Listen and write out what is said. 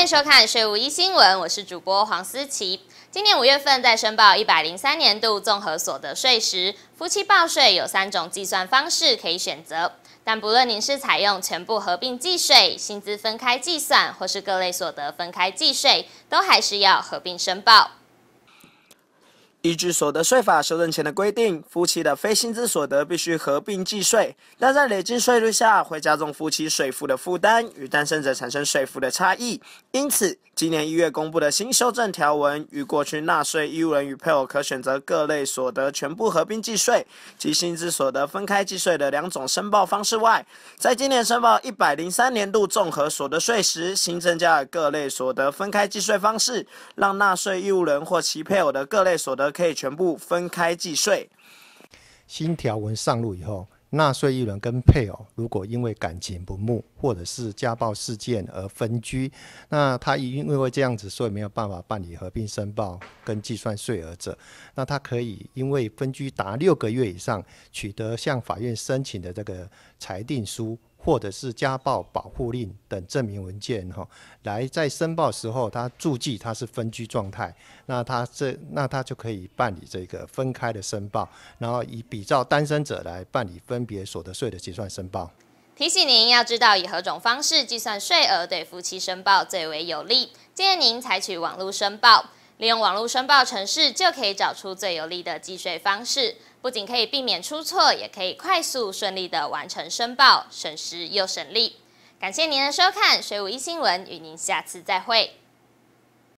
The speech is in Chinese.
欢迎收看税务一新闻，我是主播黄思琪。今年五月份在申报一百零三年度综合所得税时，夫妻报税有三种计算方式可以选择，但不论您是采用全部合并计税、薪资分开计算，或是各类所得分开计税，都还是要合并申报。依据所得税法修正前的规定，夫妻的非薪资所得必须合并计税，但在累进税率下会加重夫妻税负的负担，与单身者产生税负的差异。因此，今年一月公布的新修正条文，与过去纳税义务人与配偶可选择各类所得全部合并计税及薪资所得分开计税的两种申报方式外，在今年申报一百零三年度综合所得税时，新增加了各类所得分开计税方式，让纳税义务人或其配偶的各类所得。可以全部分开计税。新条文上路以后，纳税一人跟配偶如果因为感情不睦或者是家暴事件而分居，那他因为这样子，所以没有办法办理合并申报跟计算税额者，那他可以因为分居达六个月以上，取得向法院申请的这个裁定书。或者是家暴保护令等证明文件哈，来在申报时候，他注记他是分居状态，那他这那他就可以办理这个分开的申报，然后以比照单身者来办理分别所得税的结算申报。提醒您要知道以何种方式计算税额对夫妻申报最为有利，建议您采取网络申报。利用网络申报程式，就可以找出最有利的计税方式，不仅可以避免出错，也可以快速顺利的完成申报，省时又省力。感谢您的收看，《税务一新闻》，与您下次再会。